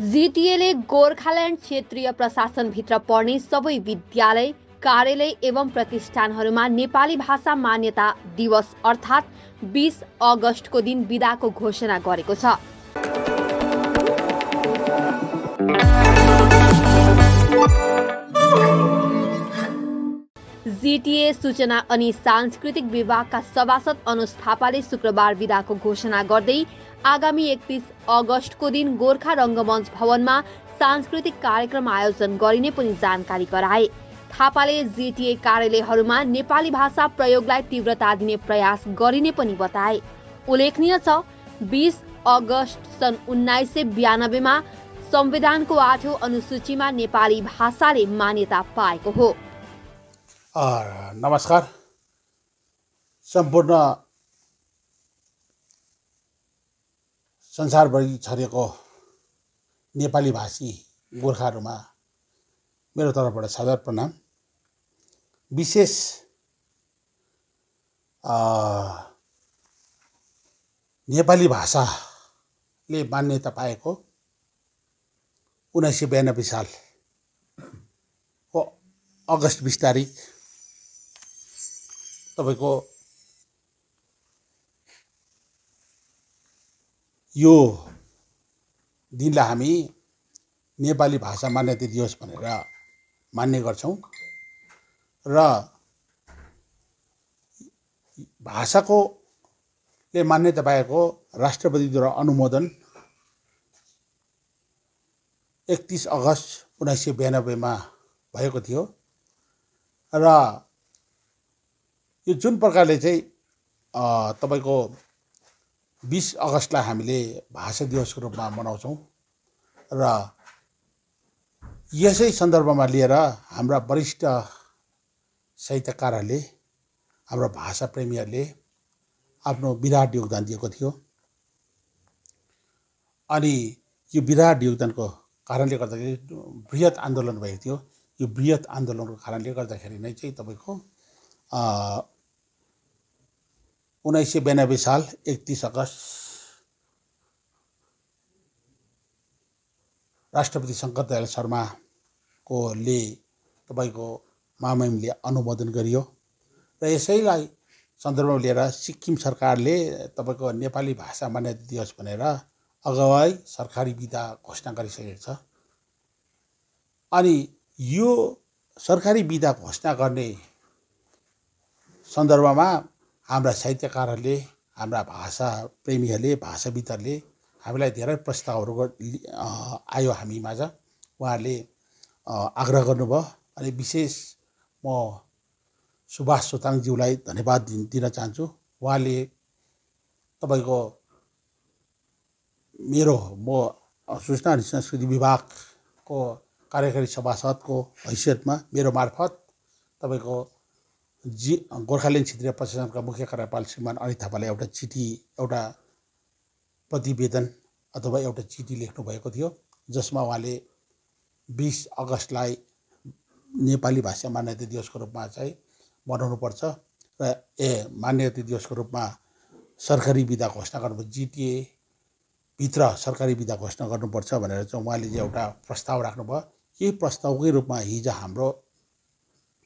जिटिएले गोर्खाल्यान्ड क्षेत्रीय प्रशासनभित्र पर्ने सबै विद्यालय कार्यालय एवं प्रतिष्ठानहरूमा नेपाली भाषा मान्यता दिवस अर्थात् बिस अगस्तको दिन विदाको घोषणा गरेको छ जिटिए सूचना अनि सांस्कृतिक विभागका सभासद अनुज थापाले शुक्रबार विदाको घोषणा गर्दै आगामी एकतिस अगस्तको दिन गोर्खा रङ्गमञ्च भवनमा सांस्कृतिक कार्यक्रम आयोजन गरिने पनि जानकारी गराए थापाले जिटिए कार्यालयहरूमा नेपाली भाषा प्रयोगलाई तीव्रता दिने प्रयास गरिने पनि बताए उल्लेखनीय छ बिस अगस्त सन् उन्नाइस सय बयानब्बेमा संविधानको आठौँ अनुसूचीमा नेपाली भाषाले मान्यता पाएको हो नमस्कार सम्पूर्ण संसारभरि छरिएको नेपाली भाषी गोर्खाहरूमा मेरो तर्फबाट सादर प्रणाम विशेष नेपाली भाषाले मान्यता पाएको उन्नाइस सय बयानब्बे साल को अगस्त बिस तारिक तपाईँको यो दिनलाई हामी नेपाली भाषा मान्यता दिवस भनेर मान्ने गर्छौँ र भाषाको ले मान्यता पाएको राष्ट्रपतिद्वारा अनुमोदन एकतिस अगस्त उन्नाइस सय बयानब्बेमा भएको थियो र यो जुन प्रकारले चाहिँ तपाईँको बिस अगस्तलाई हामीले भाषा दिवसको रूपमा मनाउँछौँ र यसै सन्दर्भमा लिएर हाम्रा वरिष्ठ साहित्यकारहरूले हाम्रो भाषा प्रेमीहरूले आफ्नो विराट योगदान दिएको थियो अनि यो विराट योगदानको कारणले गर्दाखेरि वृहत आन्दोलन भएको थियो यो वृहत आन्दोलनको कारणले गर्दाखेरि नै चाहिँ तपाईँको उन्नाइस सय बयानब्बे साल एकतिस अगस्त राष्ट्रपति शङ्कर दयाल शर्माकोले तपाईँको मामले अनुमोदन गरियो र यसैलाई सन्दर्भमा लिएर सिक्किम सरकारले तपाईँको नेपाली भाषा मान्यता दियोस् भनेर अगवाई सरकारी विधा घोषणा गरिसकेको छ अनि यो सरकारी विधा घोषणा गर्ने सन्दर्भमा हाम्रा साहित्यकारहरूले हाम्रा भाषा प्रेमीहरूले भाषाविदहरूले हामीलाई धेरै प्रस्तावहरू आयो हामी माझ उहाँहरूले आग्रह गर्नुभयो अनि विशेष म सुभाष सोताङज्यूलाई धन्यवाद दिन दिन चाहन्छु उहाँले तपाईँको मेरो म सूचना अनि संस्कृति विभागको कार्यकारी सभासदको हैसियतमा मेरो मार्फत तपाईँको जी गोर्खाल्यान्ड क्षेत्रीय प्रशासनका मुख्य कार्यपाल श्रीमान अनित थापाले एउटा चिठी एउटा प्रतिवेदन अथवा एउटा चिठी लेख्नुभएको थियो जसमा उहाँले बिस अगस्तलाई नेपाली भाषा मान्यता दिवसको रूपमा चाहिँ मनाउनुपर्छ र ए मान्यता दिवसको रूपमा सरकारी विधा घोषणा गर्नुपर्छ जिटिएभित्र सरकारी विधा घोषणा गर्नुपर्छ भनेर चाहिँ उहाँले चाहिँ एउटा प्रस्ताव राख्नुभयो यही प्रस्तावकै रूपमा हिजो हाम्रो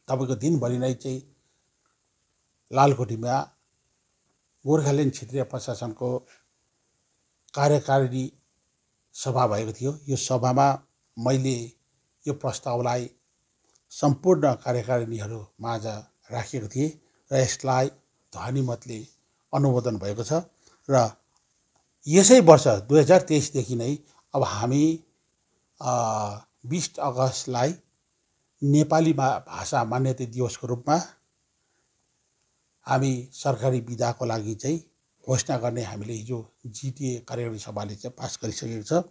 तपाईँको दिनभरि नै चाहिँ लालखोटीमा गोर्खाल्यान्ड क्षेत्रीय प्रशासनको कार्यकारिणी सभा भएको थियो यो सभामा मैले यो प्रस्तावलाई सम्पूर्ण कार्यकारिणीहरू माझ राखेको थिएँ र यसलाई ध्वनिमतले अनुमोदन भएको छ र यसै वर्ष दुई हजार तेइसदेखि नै अब हामी बिस अगस्तलाई नेपाली भाषा मान्यता दिवसको रूपमा हामी सरकारी विधाको लागि चाहिँ घोषणा गर्ने हामीले हिजो जिटिए कार्यक्रम सभाले चाहिँ पास गरिसकेको छ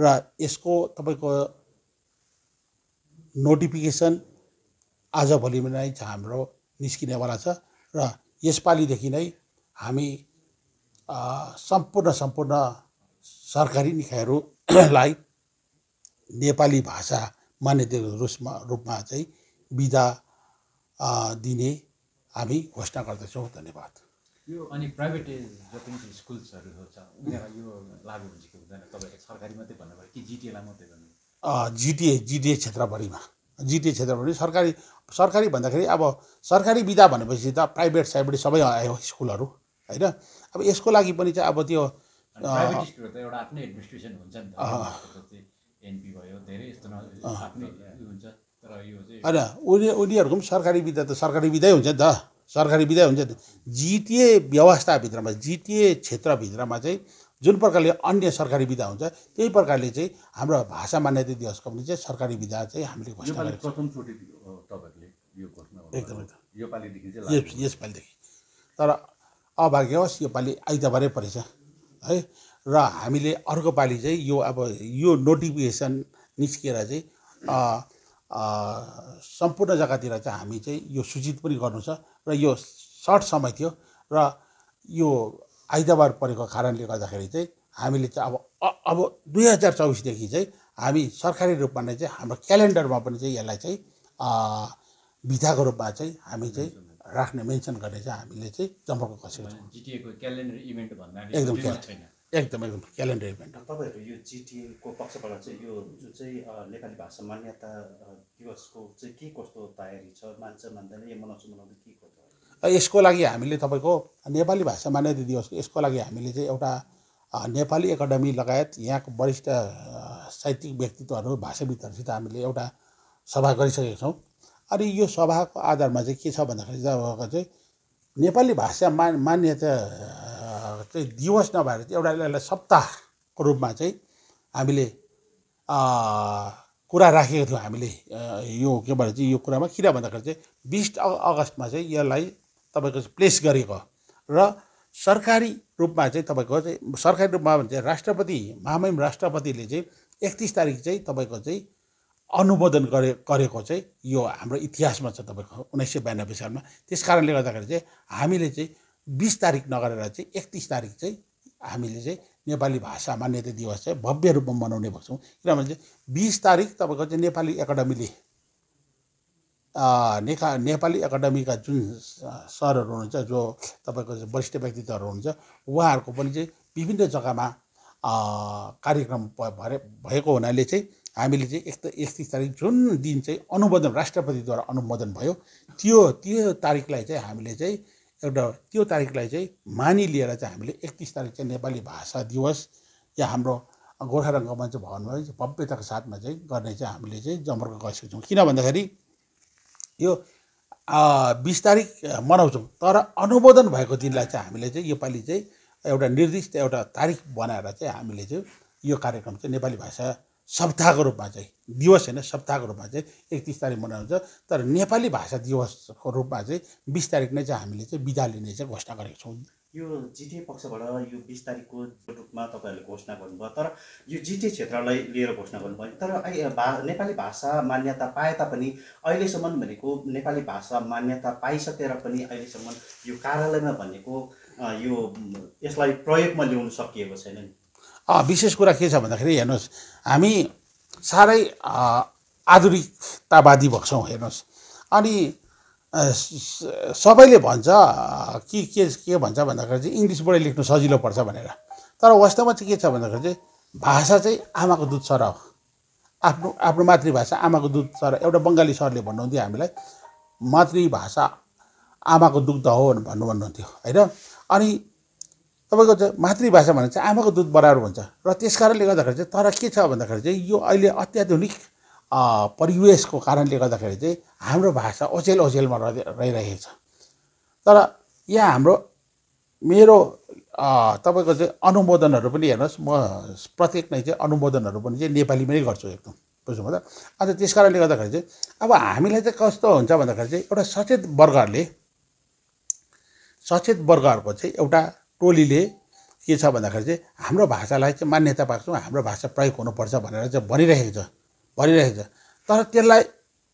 र यसको तपाईँको नोटिफिकेसन आजभोलिमा नै छ हाम्रो निस्किनेवाला छ र यसपालिदेखि नै हामी सम्पूर्ण सम्पूर्ण सरकारी निकायहरूलाई नेपाली भाषा मान्यता रूपमा चाहिँ विधा दिने हामी घोषणा गर्दछौँ धन्यवाद यो अनि प्राइभेट जति स्कुल्सहरू छ यो लागु हुन्छ कि हुँदैन तपाईँले सरकारी मात्रै भन्नुभयो कि जिटिएलाई मात्रै भन्नुभयो जिटिए जिटिए क्षेत्रभरिमा जिटिए क्षेत्रभरि सरकारी सरकारी भन्दाखेरि अब सरकारी विधा भनेपछि त प्राइभेट साइभेट सबै आयो स्कुलहरू होइन अब यसको लागि पनि चाहिँ अब त्यो एउटा आफ्नै एडमिनिस्ट्रेसन हुन्छ नि त एनपी भयो धेरै यस्तो आफ्नै हुन्छ होइन उनी उनीहरूको पनि सरकारी विधा त सरकारी विधै हुन्छ नि त सरकारी विधा हुन्छ नि जिटिए व्यवस्थाभित्रमा जिटिए क्षेत्रभित्रमा चाहिँ जुन प्रकारले अन्य सरकारी विधा हुन्छ त्यही प्रकारले चाहिँ हाम्रो भाषा मान्यता दिवसको पनि चाहिँ सरकारी विधा चाहिँ हामीले घोषणा गरेको यसपालिदेखि तर अभाग्यवश योपालि आइतबारै परेछ है र हामीले अर्को पालि चाहिँ यो अब यो नोटिफिकेसन निस्किएर चाहिँ सम्पूर्ण जग्गातिर चाहिँ हामी चाहिँ यो सूचित पनि गर्नु छ र यो सर्ट समय थियो र यो आइतबार परेको कारणले गर्दाखेरि चाहिँ हामीले चाहिँ अब अब दुई हजार चौबिसदेखि चाहिँ हामी सरकारी रूपमा नै चाहिँ हाम्रो क्यालेन्डरमा पनि चाहिँ यसलाई चाहिँ विधाको रूपमा चाहिँ हामी चाहिँ राख्ने मेन्सन गर्ने चाहिँ हामीले चाहिँ जम्मको कसरी एकदम एकदम एकदम क्यालेन्डर इभेन्ट हो तपाईँहरू यो जिटिएको पक्षबाट चाहिँ यो जुन चाहिँ नेपाली भाषा मान्यता दिवसको चाहिँ के कस्तो तयारी छ मान्छ मान्दैन यो मनाउँछ मनाउँदै के कस्तो यसको लागि हामीले तपाईँको नेपाली भाषा मान्यता दिवसको यसको लागि हामीले चाहिँ एउटा नेपाली एकाडेमी लगायत यहाँको वरिष्ठ साहित्यिक व्यक्तित्वहरू भाषाविदहरूसित हामीले एउटा सभा गरिसकेका छौँ अनि यो सभाको आधारमा चाहिँ के छ भन्दाखेरि चाहिँ नेपाली भाषा मान्यता चाहिँ दिवस नभएर चाहिँ एउटा यसलाई सप्ताहको रूपमा चाहिँ हामीले कुरा राखेको थियौँ हामीले यो के चाहिँ यो कुरामा किन भन्दाखेरि चाहिँ बिस अगस्तमा चाहिँ यसलाई तपाईँको प्लेस गरेको र सरकारी रूपमा चाहिँ तपाईँको चाहिँ सरकारी रूपमा चाहिँ राष्ट्रपति महामहिम राष्ट्रपतिले चाहिँ एकतिस तारिक चाहिँ तपाईँको चाहिँ अनुमोदन गरे गरेको चाहिँ यो हाम्रो इतिहासमा छ तपाईँको उन्नाइस सय बयानब्बे सालमा त्यस कारणले गर्दाखेरि चाहिँ हामीले चाहिँ बिस तारिक नगरेर चाहिँ एकतिस तारिक चाहिँ हामीले चाहिँ नेपाली भाषा मान्यता दिवस चाहिँ भव्य रूपमा मनाउने भन्छौँ किनभने चाहिँ बिस तारिक तपाईँको चाहिँ नेपाली एकाडमीले नेका नेपाली एकाडमीका जुन सरहरू हुनुहुन्छ जो तपाईँको वरिष्ठ व्यक्तित्वहरू हुनुहुन्छ उहाँहरूको पनि चाहिँ विभिन्न जग्गामा कार्यक्रम भरे भएको हुनाले चाहिँ हामीले चाहिँ एक त एकतिस तारिक जुन दिन चाहिँ अनुमोदन राष्ट्रपतिद्वारा अनुमोदन भयो त्यो त्यो तारिकलाई चाहिँ हामीले चाहिँ एउटा त्यो तारिकलाई चाहिँ मानिलिएर चाहिँ हामीले एकतिस तारिक चाहिँ नेपाली भाषा दिवस या हाम्रो गोर्खा रङ्गमञ्च भवनमा चाहिँ भव्यताको साथमा चाहिँ गर्ने चाहिँ हामीले चाहिँ जमर्को गरिसकेको छौँ किन भन्दाखेरि यो बिस तारिक मनाउँछौँ तर अनुमोदन भएको दिनलाई चाहिँ हामीले चाहिँ योपालि चाहिँ एउटा निर्दिष्ट एउटा तारिक बनाएर चाहिँ हामीले चाहिँ यो कार्यक्रम चाहिँ नेपाली भाषा सप्ताहको रूपमा चाहिँ दिवस होइन सप्ताहको रूपमा चाहिँ एकतिस तारिक मनाउँछ तर नेपाली भाषा दिवसको रूपमा चाहिँ बिस तारिक नै चाहिँ हामीले चाहिँ बिदा लिने चाहिँ घोषणा गरेको छौँ यो जिटिए पक्षबाट यो बिस तारिकको रूपमा तपाईँहरूले घोषणा गर्नुभयो तर यो जिटिए क्षेत्रलाई लिएर घोषणा गर्नुभयो तर अहिले भा नेपाली भाषा मान्यता पाए तापनि अहिलेसम्म भनेको नेपाली भाषा मान्यता पाइसकेर पनि अहिलेसम्म यो कार्यालयमा भनेको यो यसलाई प्रयोगमा ल्याउन सकिएको छैन नि विशेष कुरा के छ भन्दाखेरि हेर्नुहोस् हामी साह्रै आधुनिकतावादी भएको छौँ हेर्नुहोस् अनि सबैले भन्छ कि के के भन्छ भन्दाखेरि चाहिँ इङ्ग्लिसबाटै लेख्नु सजिलो पर्छ भनेर तर वास्तवमा चाहिँ के छ भन्दाखेरि चाहिँ भाषा चाहिँ आमाको दुध सर आफ्नो आफ्नो मातृभाषा आमाको दुध सर एउटा बङ्गाली सरले भन्नुहुन्थ्यो हामीलाई मातृभाषा आमाको दुग्ध हो भन्नु भन्नुहुन्थ्यो होइन अनि तपाईँको चाहिँ मातृभाषा भनेको चाहिँ आमाको दुध बराबर हुन्छ र त्यस कारणले गर्दाखेरि चाहिँ तर के छ भन्दाखेरि चाहिँ यो अहिले अत्याधुनिक परिवेशको कारणले गर्दाखेरि चाहिँ हाम्रो भाषा ओझेल ओझेलमा रहिरहेको छ तर यहाँ हाम्रो मेरो तपाईँको चाहिँ अनुमोदनहरू पनि हेर्नुहोस् म प्रत्येक नै चाहिँ अनुमोदनहरू पनि चाहिँ नेपालीमै गर्छु एकदम बुझ्नुभयो त अन्त त्यस कारणले गर्दाखेरि चाहिँ अब हामीलाई चाहिँ कस्तो हुन्छ भन्दाखेरि चाहिँ एउटा सचेत वर्गहरूले सचेत वर्गहरूको चाहिँ एउटा टोलीले के छ भन्दाखेरि चाहिँ हाम्रो भाषालाई चाहिँ मान्यता पाएको छौँ हाम्रो भाषा प्रयोग हुनुपर्छ भनेर चाहिँ भनिरहेको छ भनिरहेको छ तर त्यसलाई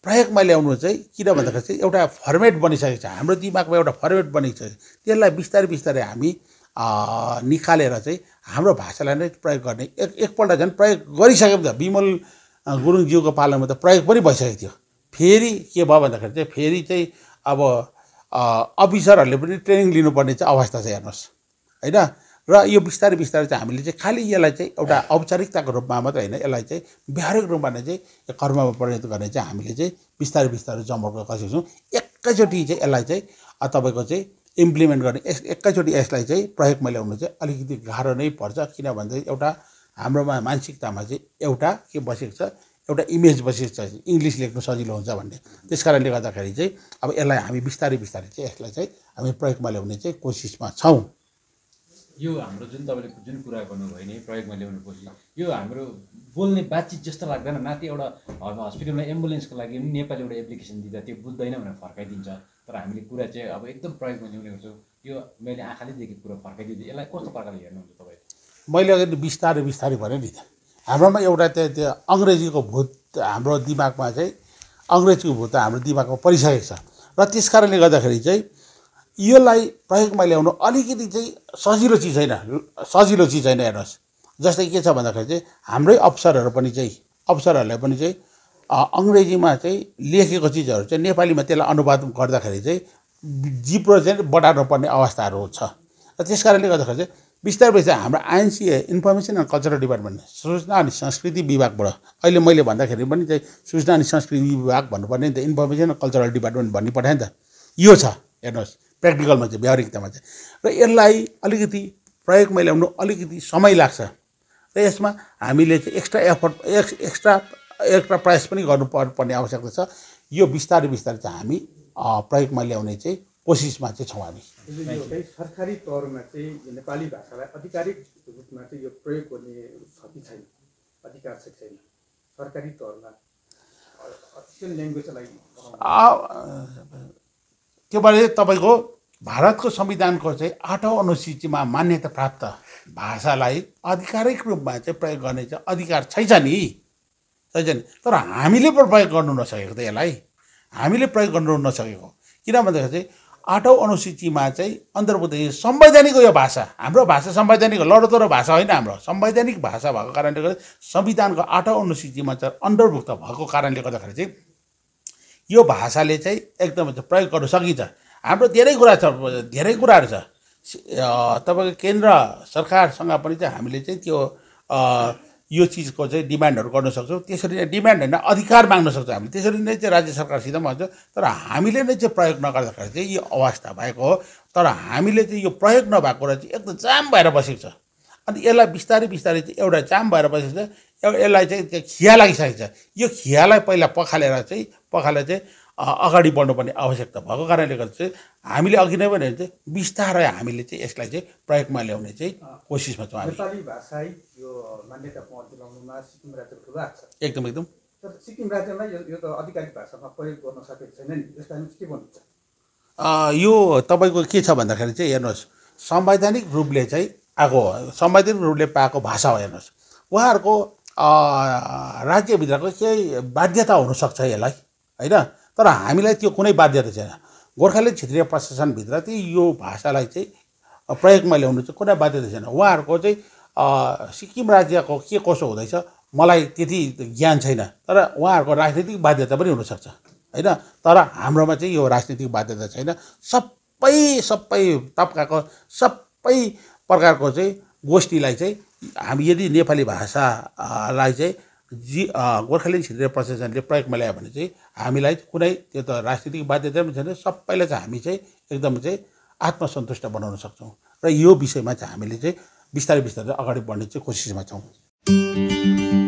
प्रयोगमा ल्याउनु चाहिँ किन भन्दाखेरि चाहिँ एउटा फर्मेट बनिसकेको छ हाम्रो दिमागमा एउटा फर्मेट बनिसकेको त्यसलाई बिस्तारै बिस्तारै हामी निकालेर चाहिँ हाम्रो भाषालाई नै प्रयोग गर्ने एक एकपल्ट झन् प्रयोग गरिसक्यौँ त विमल गुरुङज्यूको पालनमा त प्रयोग पनि भइसकेको थियो फेरि के भयो भन्दाखेरि चाहिँ फेरि चाहिँ अब अफिसरहरूले पनि ट्रेनिङ लिनुपर्ने चाहिँ अवस्था छ हेर्नुहोस् होइन र यो बिस्तारै बिस्तारै चाहिँ हामीले चाहिँ खालि यसलाई चाहिँ एउटा औपचारिकताको रूपमा मात्रै होइन यसलाई चाहिँ व्यवहारिक रूपमा नै चाहिँ कर्ममा परिणत गर्ने चाहिँ हामीले चाहिँ बिस्तारै बिस्तारै जमर्को कसको छौँ एकैचोटि चाहिँ यसलाई चाहिँ तपाईँको चाहिँ इम्प्लिमेन्ट गर्ने यस एकैचोटि यसलाई चाहिँ प्रयोगमा ल्याउनु चाहिँ अलिकति गाह्रो नै पर्छ किनभने एउटा हाम्रोमा मानसिकतामा चाहिँ एउटा के बसेको छ एउटा इमेज बसेको छ इङ्ग्लिस लेख्नु सजिलो हुन्छ भन्ने त्यस कारणले गर्दाखेरि चाहिँ अब यसलाई हामी बिस्तारै बिस्तारै चाहिँ यसलाई चाहिँ हामी प्रयोगमा ल्याउने चाहिँ कोसिसमा छौँ यो हाम्रो जुन तपाईँले जुन कुरा गर्नुभयो नि प्रयोगमा ल्याउनु पर्छ यो हाम्रो बोल्ने बातचित जस्तो लाग्दैन माथि एउटा हस्पिटलमा एम्बुलेन्सको लागि पनि नेपाली एउटा एप्लिकेसन दिँदा त्यो बुझ्दैन भनेर फर्काइदिन्छ तर हामीले कुरा चाहिँ अब एकदम प्रयोगमा ल्याउने गर्छौँ यो मैले आँखाले देखेको कुरा फर्काइदिन्छु यसलाई कस्तो प्रकारले हेर्नुहुन्छ तपाईँ मैले अघि बिस्तारै बिस्तारै भने नि हाम्रोमा एउटा त्यहाँ त्यो अङ्ग्रेजीको भूत हाम्रो दिमागमा चाहिँ अङ्ग्रेजीको भूत हाम्रो दिमागमा परिसकेको छ र त्यस कारणले गर्दाखेरि चाहिँ यसलाई प्रयोगमा ल्याउनु अलिकति चाहिँ सजिलो चिज होइन सजिलो चिज छैन हेर्नुहोस् जस्तै के छ भन्दाखेरि चाहिँ हाम्रै अफसरहरू पनि चाहिँ अफसरहरूलाई पनि चाहिँ अङ्ग्रेजीमा चाहिँ लेखेको चिजहरू चाहिँ नेपालीमा त्यसलाई अनुवाद गर्दाखेरि चाहिँ जिब्रो चाहिँ बटार्नु पर्ने अवस्थाहरू छ र त्यस कारणले गर्दाखेरि चाहिँ बिस्तारै बिस्तारै हाम्रो INCA information and cultural department सूचना अनि संस्कृति विभागबाट अहिले मैले भन्दाखेरि पनि चाहिँ सूचना अनि संस्कृति विभाग भन्नुपर्ने नि त इन्फर्मेसन एन्ड कल्चरल डिपार्टमेन्ट भन्ने पठाएँ नि त यो छ हेर्नुहोस् प्र्याक्टिकलमा चाहिँ व्यावहारिकतामा चाहिँ र यसलाई अलिकति प्रयोगमा ल्याउनु अलिकति समय लाग्छ र यसमा हामीले चाहिँ extra effort ex extra extra प्रयास पनि गर्नु पर्ने आवश्यकता छ यो बिस्तारै बिस्तारै चाहिँ हामी प्रयोगमा ल्याउने चाहिँ कोसिसमा चाहिँ छौँ हामी सरकारी तौरमा चाहिँ नेपाली भाषालाई आधिकारिक रूपमा चाहिँ यो प्रयोग गर्ने छ कि छैन अधिकार छ छैन सरकारी तौरमा ल्याङ्ग्वेजलाई त्यो बारे तपाईँको भारतको संविधानको चाहिँ आठौँ अनुसूचीमा मान्यता प्राप्त भाषालाई आधिकारिक रूपमा चाहिँ प्रयोग गर्ने चाहिँ अधिकार छैछ नि नि तर हामीले प्रयोग गर्नु नसकेको त यसलाई हामीले प्रयोग गर्नु नसकेको किन भन्दाखेरि चाहिँ आठौँ अनुसूचीमा चाहिँ अन्तर्भुक्त संवैधानिक यो भाषा हाम्रो भाषा संवैधानिक लडोतर भाषा होइन हाम्रो संवैधानिक भाषा भएको कारणले गर्दा संविधानको आठौँ अनुसूचीमा चाहिँ अन्तर्भुक्त भएको कारणले गर्दाखेरि चाहिँ यो भाषाले चाहिँ एकदमै प्रयोग गर्न सकिन्छ हाम्रो धेरै कुरा छ धेरै कुराहरू छ तपाईँको केन्द्र सरकारसँग पनि चाहिँ हामीले चाहिँ त्यो यो चिजको चाहिँ डिमान्डहरू गर्न सक्छौँ त्यसरी नै डिमान्ड होइन अधिकार माग्न सक्छौँ हामी त्यसरी नै चाहिँ राज्य सरकारसित पनि भन्छौँ तर हामीले नै चाहिँ प्रयोग नगर्दाखेरि चाहिँ यो अवस्था भएको हो तर हामीले चाहिँ यो प्रयोग नभएको कुरा चाहिँ एकदम जाम भएर बसेको छ अनि यसलाई बिस्तारै बिस्तारै चाहिँ एउटा जाम भएर बसेको छ यसलाई चाहिँ खिया लागिसकेको छ यो खियालाई पहिला पखालेर चाहिँ पखालेर चाहिँ अगाडि बढ्नुपर्ने आवश्यकता भएको कारणले गर्दा चाहिँ हामीले अघि नै भने चाहिँ बिस्तारै हामीले चाहिँ यसलाई चाहिँ प्रयोगमा ल्याउने चाहिँ कोसिसमा छौँ हामी एकदम एकदम सिक्किम राज्यलाई यो त आधिकारिक भाषामा प्रयोग गर्न सकेको छैन नि के भन्नुहुन्छ यो तपाईँको के छ भन्दाखेरि चाहिँ हेर्नुहोस् संवैधानिक रूपले चाहिँ आएको संवैधानिक रूपले पाएको भाषा हो हेर्नुहोस् उहाँहरूको राज्यभित्रको केही बाध्यता हुनसक्छ यसलाई होइन तर हामीलाई त्यो कुनै बाध्यता छैन गोर्खाल्यान्ड क्षेत्रीय प्रशासनभित्र चाहिँ यो भाषालाई चाहिँ प्रयोगमा ल्याउनु चाहिँ कुनै बाध्यता छैन उहाँहरूको चाहिँ सिक्किम राज्यको के कसो हुँदैछ मलाई त्यति ज्ञान छैन तर उहाँहरूको राजनीतिक बाध्यता पनि हुनसक्छ होइन तर हाम्रोमा चाहिँ यो राजनीतिक बाध्यता छैन सबै सबै तब्काको सबै प्रकारको चाहिँ गोष्ठीलाई चाहिँ हामी यदि नेपाली भाषालाई चाहिँ जी गोर्खाल्यान्ड क्षेत्रीय प्रशासनले प्रयोगमा ल्यायो भने चाहिँ हामीलाई कुनै त्यो त राजनीतिक बाध्यता पनि छैन सबैलाई चाहिँ हामी चाहिँ एकदम चाहिँ आत्मसन्तुष्ट बनाउन सक्छौँ र यो विषयमा चाहिँ हामीले चाहिँ बिस्तारै बिस्तारै अगाडि बढ्ने चाहिँ कोसिसमा छौँ